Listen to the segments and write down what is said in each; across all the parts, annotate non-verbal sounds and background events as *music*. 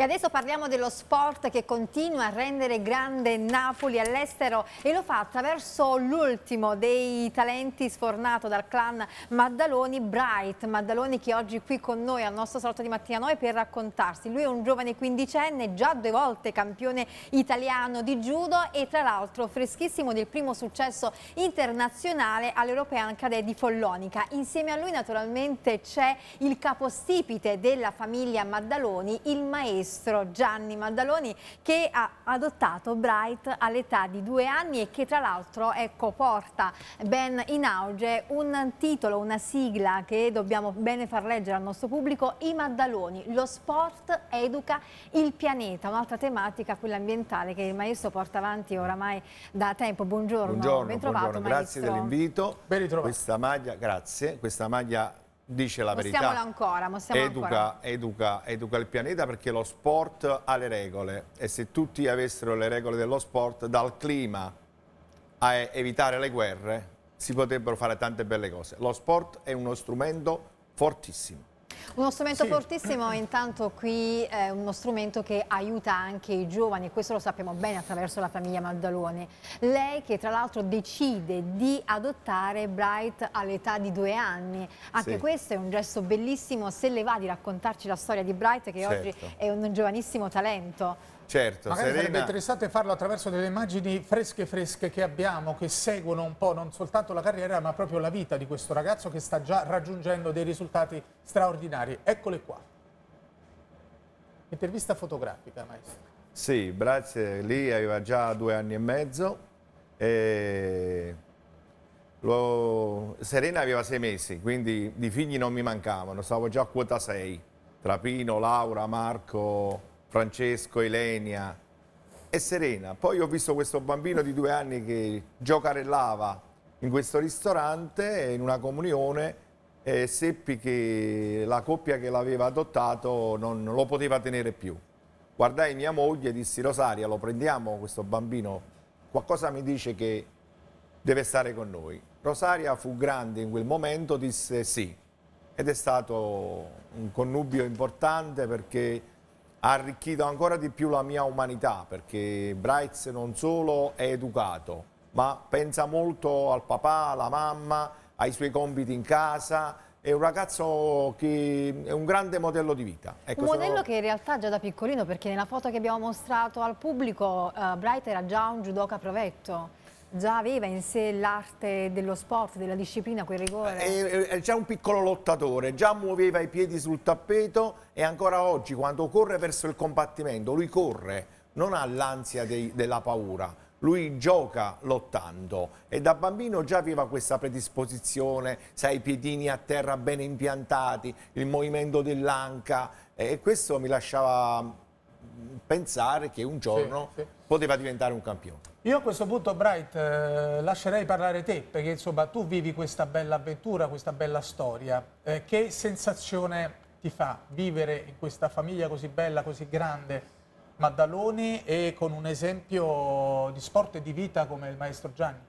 E adesso parliamo dello sport che continua a rendere grande Napoli all'estero e lo fa attraverso l'ultimo dei talenti sfornato dal clan Maddaloni, Bright. Maddaloni che oggi è qui con noi al nostro salotto di mattina noi per raccontarsi. Lui è un giovane quindicenne, già due volte campione italiano di judo e tra l'altro freschissimo del primo successo internazionale all'European Cadet di Follonica. Insieme a lui naturalmente c'è il capostipite della famiglia Maddaloni, il maestro maestro Gianni Maddaloni che ha adottato Bright all'età di due anni e che tra l'altro ecco, porta ben in auge un titolo, una sigla che dobbiamo bene far leggere al nostro pubblico, i Maddaloni, lo sport educa il pianeta, un'altra tematica, quella ambientale che il maestro porta avanti oramai da tempo. Buongiorno, buongiorno, ben trovato, buongiorno. grazie dell'invito. Ben ritrovato. Questa maglia, grazie, questa maglia dice la verità. Mostriamolo ancora, mostriamo educa, ancora. Educa, educa il pianeta perché lo sport ha le regole e se tutti avessero le regole dello sport, dal clima a evitare le guerre, si potrebbero fare tante belle cose. Lo sport è uno strumento fortissimo. Uno strumento sì. fortissimo, intanto qui è uno strumento che aiuta anche i giovani, e questo lo sappiamo bene attraverso la famiglia Maddalone. Lei che tra l'altro decide di adottare Bright all'età di due anni, anche sì. questo è un gesto bellissimo, se le va di raccontarci la storia di Bright che certo. oggi è un giovanissimo talento. Certo, Magari Serena... sarebbe interessante farlo attraverso delle immagini fresche fresche che abbiamo, che seguono un po' non soltanto la carriera ma proprio la vita di questo ragazzo che sta già raggiungendo dei risultati straordinari. Eccole qua. Intervista fotografica, maestro. Sì, Braz lì aveva già due anni e mezzo e lo... Serena aveva sei mesi, quindi di figli non mi mancavano, stavo già a quota sei. tra Pino, Laura, Marco Francesco, Elenia e Serena. Poi ho visto questo bambino di due anni che giocarellava in questo ristorante, in una comunione, e seppi che la coppia che l'aveva adottato non lo poteva tenere più. Guardai mia moglie e dissi Rosaria, lo prendiamo questo bambino? Qualcosa mi dice che deve stare con noi. Rosaria fu grande in quel momento, disse sì. Ed è stato un connubio importante perché ha arricchito ancora di più la mia umanità perché Brights non solo è educato ma pensa molto al papà, alla mamma, ai suoi compiti in casa è un ragazzo che è un grande modello di vita. Ecco, un modello sono... che in realtà già da piccolino, perché nella foto che abbiamo mostrato al pubblico, uh, eh, Bright era già un judoka provetto già aveva in sé l'arte dello sport, della disciplina, quel rigore. Eh, eh, eh, è già un piccolo lottatore, già muoveva i piedi sul tappeto e ancora oggi quando corre verso il combattimento, lui corre, non ha l'ansia della paura lui gioca lottando e da bambino già aveva questa predisposizione, sai, i piedini a terra ben impiantati, il movimento dell'anca e questo mi lasciava pensare che un giorno sì, sì. poteva diventare un campione. Io a questo punto, Bright, eh, lascerei parlare te, perché insomma tu vivi questa bella avventura, questa bella storia. Eh, che sensazione ti fa vivere in questa famiglia così bella, così grande, Maddaloni, e con un esempio di sport e di vita come il maestro Gianni?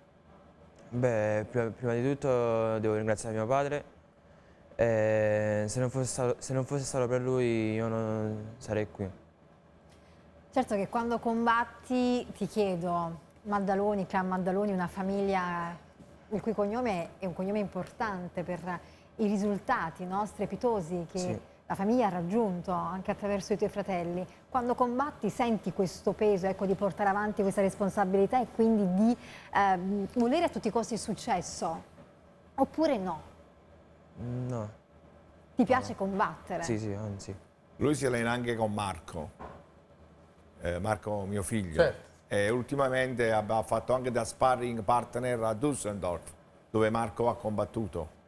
Beh, prima, prima di tutto devo ringraziare mio padre. Eh, se, non stato, se non fosse stato per lui io non sarei qui. Certo che quando combatti, ti chiedo, Maddaloni, Clan Maddaloni, una famiglia il cui cognome è un cognome importante per i risultati no? strepitosi che sì. la famiglia ha raggiunto anche attraverso i tuoi fratelli. Quando combatti senti questo peso ecco, di portare avanti questa responsabilità e quindi di eh, volere a tutti i costi il successo? Oppure no? No. Ti piace no. combattere? Sì, sì, anzi. Lui si allena anche con Marco eh, Marco mio figlio. Certo. E ultimamente ha fatto anche da sparring partner a Düsseldorf, dove Marco ha combattuto.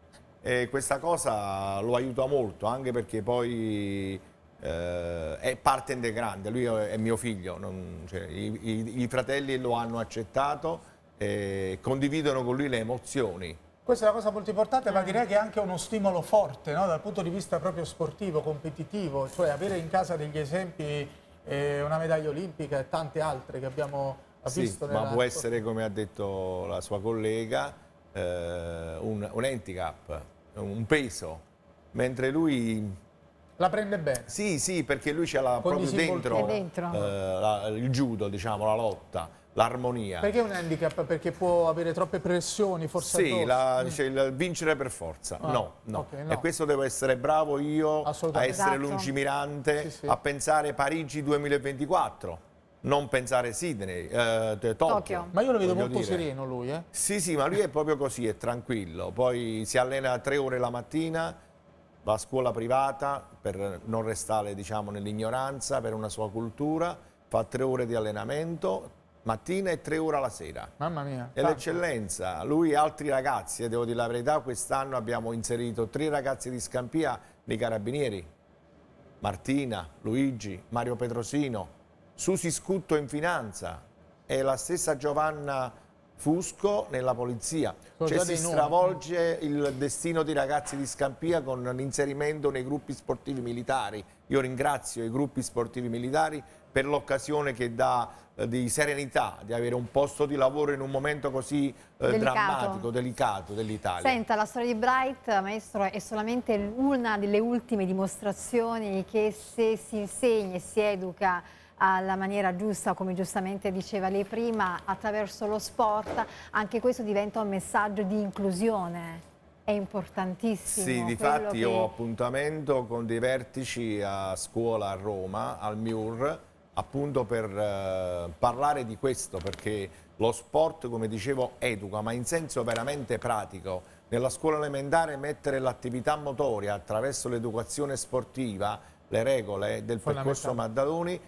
E questa cosa lo aiuta molto, anche perché poi eh, è parte integrante, lui è mio figlio, non, cioè, i, i, i, fratelli lo hanno accettato e condividono con lui le emozioni. Questa è una cosa molto importante, ma direi che è anche uno stimolo forte no? dal punto di vista proprio sportivo, competitivo, cioè avere in casa degli esempi una medaglia olimpica e tante altre che abbiamo sì, visto. Nella... Ma può essere, come ha detto la sua collega, eh, un, un handicap, un peso, mentre lui la prende bene. Sì, sì, perché lui ce l'ha proprio dentro, dentro. Eh, la, il judo, diciamo, la lotta l'armonia. Perché è un handicap? Perché può avere troppe pressioni, forse Sì, la, cioè, il vincere per forza. Ah, no, no. Okay, no. E questo devo essere bravo io a essere esatto. lungimirante, sì, sì. a pensare Parigi 2024. Non pensare Sydney, eh, Tokyo. Tokyo. Ma io lo vedo molto dire. sereno lui, eh? Sì, sì, ma lui è proprio così, è tranquillo. Poi si allena tre ore la mattina, va a scuola privata per non restare, diciamo, nell'ignoranza, per una sua cultura, fa tre ore di allenamento, mattina e tre ore alla sera. Mamma mia. È l'eccellenza. Lui e altri ragazzi, e eh, devo dire la verità, quest'anno abbiamo inserito tre ragazzi di Scampia nei Carabinieri. Martina, Luigi, Mario Petrosino, Susi Scutto in finanza e la stessa Giovanna Fusco nella polizia. Sono cioè si stravolge nomi. il destino dei ragazzi di Scampia con l'inserimento nei gruppi sportivi militari. Io ringrazio i gruppi sportivi militari per l'occasione che dà eh, di serenità, di avere un posto di lavoro in un momento così eh, delicato. drammatico, delicato dell'Italia. Senta, la storia di Bright, maestro, è solamente una delle ultime dimostrazioni che se si insegna e si educa alla maniera giusta, come giustamente diceva lei prima, attraverso lo sport, anche questo diventa un messaggio di inclusione. È importantissimo. Sì, di fatti che... ho appuntamento con dei vertici a scuola a Roma, al MIUR, appunto per eh, parlare di questo, perché lo sport, come dicevo, educa, ma in senso veramente pratico. Nella scuola elementare mettere l'attività motoria attraverso l'educazione sportiva, le regole del percorso Maddaloni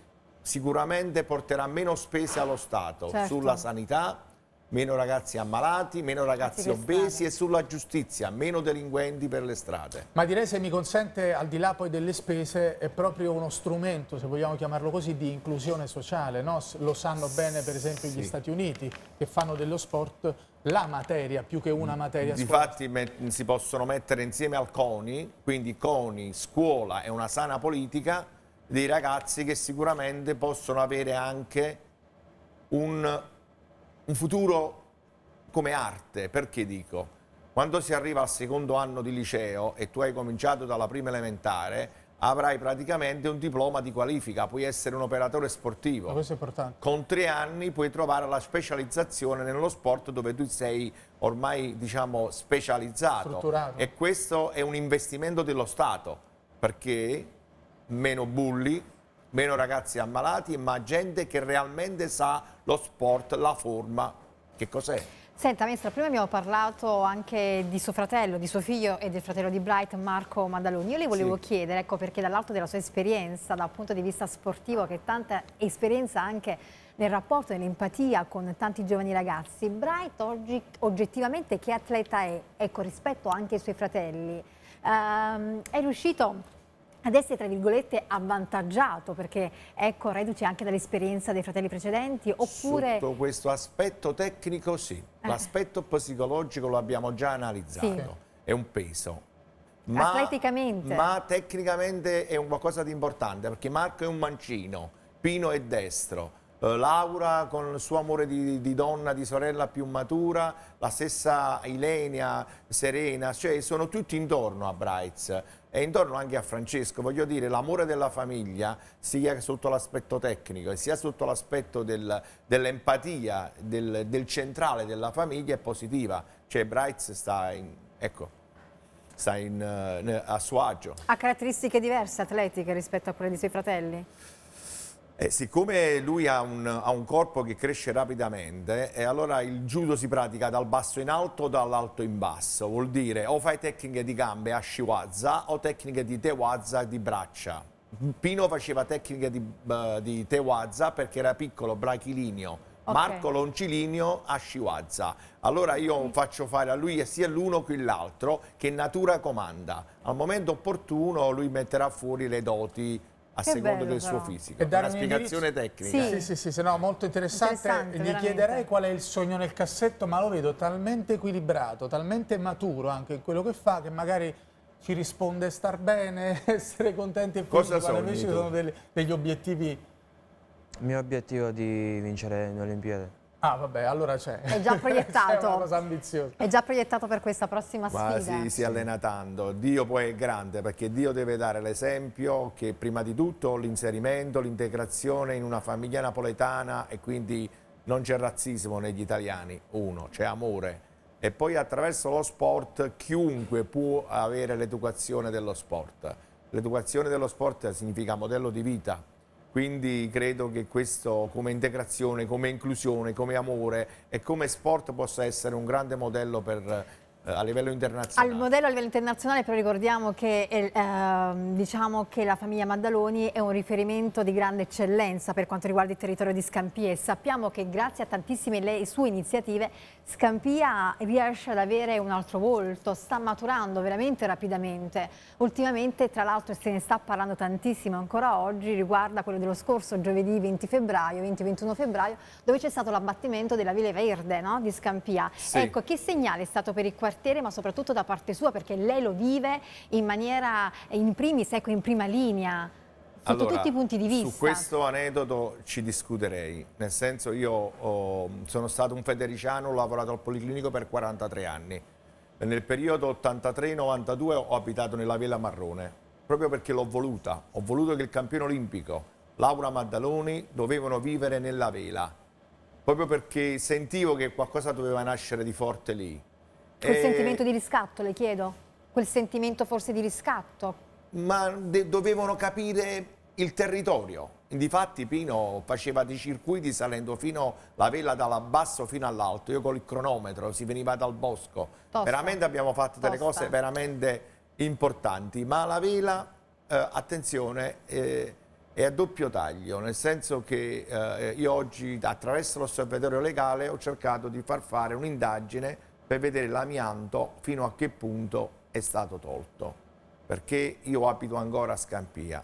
sicuramente porterà meno spese allo Stato certo. sulla sanità, meno ragazzi ammalati, meno ragazzi obesi e sulla giustizia, meno delinquenti per le strade. Ma direi se mi consente, al di là poi delle spese, è proprio uno strumento, se vogliamo chiamarlo così, di inclusione sociale. No? Lo sanno bene per esempio sì. gli Stati Uniti che fanno dello sport la materia più che una mm, materia Difatti si possono mettere insieme al CONI, quindi CONI, scuola e una sana politica dei ragazzi che sicuramente possono avere anche un, un futuro come arte. Perché dico? Quando si arriva al secondo anno di liceo e tu hai cominciato dalla prima elementare, avrai praticamente un diploma di qualifica, puoi essere un operatore sportivo. Ma questo è importante. Con tre anni puoi trovare la specializzazione nello sport dove tu sei ormai diciamo, specializzato. E questo è un investimento dello Stato perché meno bulli, meno ragazzi ammalati, ma gente che realmente sa lo sport, la forma, che cos'è. Senta, maestra, prima abbiamo parlato anche di suo fratello, di suo figlio e del fratello di Bright, Marco Maddaloni. Io le volevo sì. chiedere, ecco, perché dall'alto della sua esperienza, dal punto di vista sportivo, che tanta esperienza anche nel rapporto e nell'empatia con tanti giovani ragazzi, Bright oggi, oggettivamente che atleta è? Ecco, rispetto anche ai suoi fratelli, ehm, è riuscito ad essere tra virgolette avvantaggiato perché ecco reduce anche dall'esperienza dei fratelli precedenti oppure... Sotto questo aspetto tecnico sì, eh. l'aspetto psicologico lo abbiamo già analizzato, sì. è un peso. Ma, Atleticamente. Ma tecnicamente è un qualcosa di importante perché Marco è un mancino, Pino è destro. Eh, Laura con il suo amore di, di, donna, di sorella più matura, la stessa Ilenia, Serena, cioè sono tutti intorno a Brights e intorno anche a Francesco, voglio dire l'amore della famiglia sia sotto l'aspetto tecnico sia sotto l'aspetto dell'empatia del, del, centrale della famiglia è positiva, cioè Brights sta in, ecco, sta in, uh, a suo agio. Ha caratteristiche diverse atletiche rispetto a quelle dei suoi fratelli? Eh, siccome lui ha un, ha un, corpo che cresce rapidamente, eh, allora il judo si pratica dal basso in alto o dall'alto in basso, vuol dire o fai tecniche di gambe a shiwaza o tecniche di tewaza di braccia. Pino faceva tecniche di, uh, di tewaza perché era piccolo, brachilinio, Okay. Marco Longilinio a Sciwazza. Allora io okay. Mm. faccio fare a lui sia l'uno che l'altro che natura comanda. Al momento opportuno lui metterà fuori le doti a che seconda bello, del però. suo fisico. E dare una spiegazione tecnica. Sì, sì, sì, sì, sì no, molto interessante. interessante Gli chiederei qual è il sogno nel cassetto, ma lo vedo talmente equilibrato, talmente maturo anche in quello che fa, che magari ci risponde star bene, *laughs* essere contenti e felici, quando invece sono degli, degli obiettivi... Il mio obiettivo è di vincere le Olimpiadi. Ah, vabbè, allora c'è. È già *laughs* proiettato. è una cosa ambiziosa. È già proiettato per questa prossima Ma sfida. Si, si allena tanto. Dio poi è grande perché Dio deve dare l'esempio che prima di tutto l'inserimento, l'integrazione in una famiglia napoletana e quindi non c'è razzismo negli italiani, uno, c'è amore. E poi attraverso lo sport chiunque può avere l'educazione dello sport. L'educazione dello sport significa modello di vita, quindi credo che questo come integrazione, come inclusione, come amore e come sport possa essere un grande modello per eh, a livello internazionale. Al modello a livello internazionale, però ricordiamo che, eh, ehm, diciamo che la famiglia Maddaloni è un riferimento di grande eccellenza per quanto riguarda il territorio di Scampia e sappiamo che grazie a tantissime le sue iniziative Scampia riesce ad avere un altro volto, sta maturando veramente rapidamente. Ultimamente, tra l'altro, se ne sta parlando tantissimo ancora oggi, riguarda quello dello scorso giovedì 20 febbraio, 20-21 febbraio, dove c'è stato l'abbattimento della Vile Verde no? di Scampia. Sì. Ecco, che segnale è stato per il quartiere, ma soprattutto da parte sua, perché lei lo vive in maniera, in primis, ecco, in prima linea? sotto allora, tutti i punti di vista. Su questo aneddoto ci discuterei, nel senso io oh, sono stato un federiciano, ho lavorato al Policlinico per 43 anni, nel periodo 83-92 ho abitato nella Vela Marrone, proprio perché l'ho voluta, ho voluto che il campione olimpico Laura Maddaloni dovevano vivere nella Vela, proprio perché sentivo che qualcosa doveva nascere di forte lì. Quel e... sentimento di riscatto, le chiedo? Quel sentimento forse di riscatto? ma dovevano capire il territorio. Difatti Pino faceva dei circuiti salendo fino la vela dall'abbasso fino all'alto, io con il cronometro, si veniva dal bosco. Posta. Veramente abbiamo fatto Posta. delle cose veramente importanti, ma la vela, eh, attenzione, eh, è a doppio taglio, nel senso che eh, io oggi attraverso l'osservatorio legale ho cercato di far fare un'indagine per vedere l'amianto fino a che punto è stato tolto, perché io abito ancora a Scampia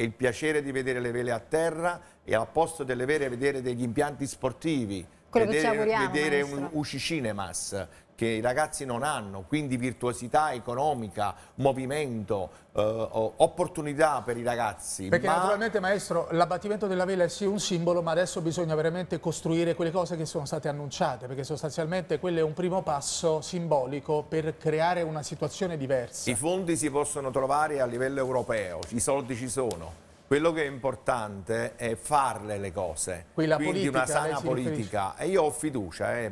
e il piacere di vedere le vele a terra e al posto delle vele vedere degli impianti sportivi quello vedere, che ci auguriamo. Vedere maestro. un UC Cinemas che i ragazzi non hanno, quindi virtuosità economica, movimento, eh, opportunità per i ragazzi. Perché ma... naturalmente maestro l'abbattimento della vela è sì un simbolo ma adesso bisogna veramente costruire quelle cose che sono state annunciate perché sostanzialmente quello è un primo passo simbolico per creare una situazione diversa. I fondi si possono trovare a livello europeo, i soldi ci sono quello che è importante è farle le cose, Qui quindi politica, una sana politica. E io ho fiducia, eh,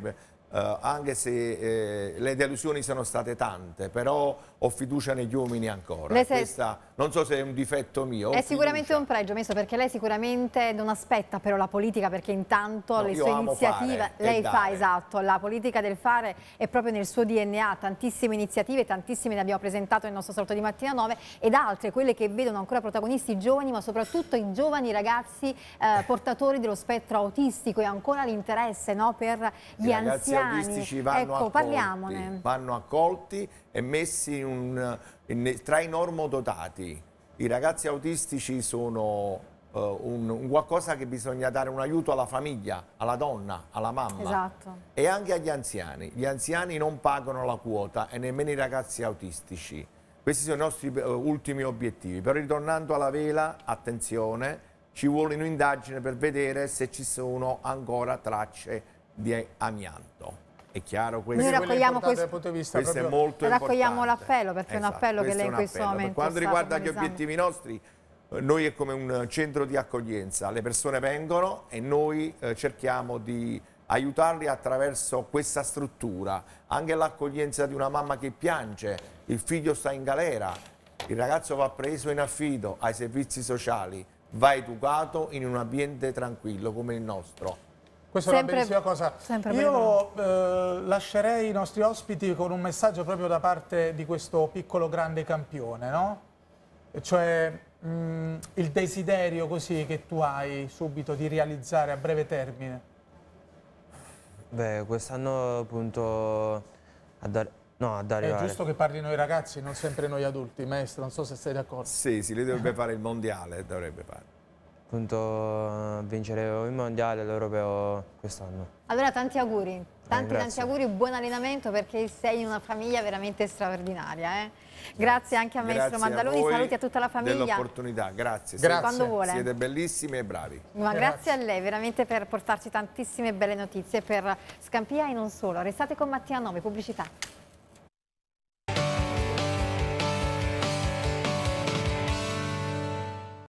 eh, anche se eh, le delusioni sono state tante, però ho fiducia negli uomini ancora. Sei... Questa, non so se è un difetto mio. È sicuramente un pregio, messo, perché lei sicuramente non aspetta però la politica, perché intanto no, le sue iniziative, lei dare. fa esatto, la politica del fare è proprio nel suo DNA, tantissime iniziative, tantissime ne abbiamo presentato nel nostro salto di mattina 9 ed altre, quelle che vedono ancora protagonisti giovani, ma soprattutto i giovani ragazzi eh, portatori dello spettro autistico e ancora l'interesse no, per gli anziani autistici vanno ecco, accolti, vanno accolti e messi in un, in, tra i normodotati. I ragazzi autistici sono uh, un, un, qualcosa che bisogna dare un aiuto alla famiglia, alla donna, alla mamma esatto. e anche agli anziani. Gli anziani non pagano la quota e nemmeno i ragazzi autistici. Questi sono i nostri uh, ultimi obiettivi. Però ritornando alla vela, attenzione, ci vuole un'indagine per vedere se ci sono ancora tracce di amianto. È chiaro questo? Noi raccogliamo questo dal punto di vista questo è molto raccogliamo l'appello perché esatto, è un esatto, appello che lei in questo appello. momento per quanto riguarda gli obiettivi nostri eh, noi è come un centro di accoglienza, le persone vengono e noi eh, cerchiamo di aiutarli attraverso questa struttura, anche l'accoglienza di una mamma che piange, il figlio sta in galera, il ragazzo va preso in affido ai servizi sociali, va educato in un ambiente tranquillo come il nostro. Questa sempre, è una bellissima cosa. Io eh, lascerei i nostri ospiti con un messaggio proprio da parte di questo piccolo grande campione, no? Cioè mh, mm, il desiderio così che tu hai subito di realizzare a breve termine. Beh, quest'anno appunto a dare... No, ad arrivare. È giusto che parlino i ragazzi, non sempre noi adulti, maestro, non so se sei d'accordo. Sì, sì, lui dovrebbe fare il mondiale, dovrebbe fare appunto vincere il mondiale e l'europeo quest'anno. Allora tanti auguri, tanti eh, tanti auguri, buon allenamento perché sei in una famiglia veramente straordinaria. Eh? Grazie anche a Maestro grazie Mandaloni, a saluti a tutta la famiglia. Dell'opportunità, grazie. grazie. Quando vuole. Siete bellissimi e bravi. Ma grazie. grazie. a lei veramente per portarci tantissime belle notizie per Scampia e non solo. Restate con Mattia 9, pubblicità.